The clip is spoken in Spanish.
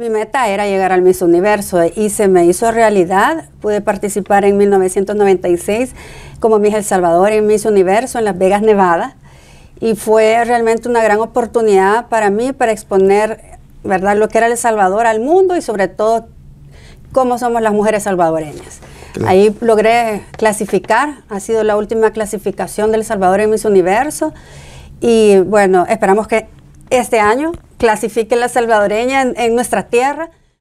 Mi meta era llegar al Miss Universo y se me hizo realidad. Pude participar en 1996 como Miss El Salvador en Miss Universo en Las Vegas, Nevada. Y fue realmente una gran oportunidad para mí para exponer ¿verdad? lo que era El Salvador al mundo y sobre todo cómo somos las mujeres salvadoreñas. Ahí logré clasificar, ha sido la última clasificación del Salvador en Miss Universo y bueno, esperamos que este año clasifique la salvadoreña en, nuestra tierra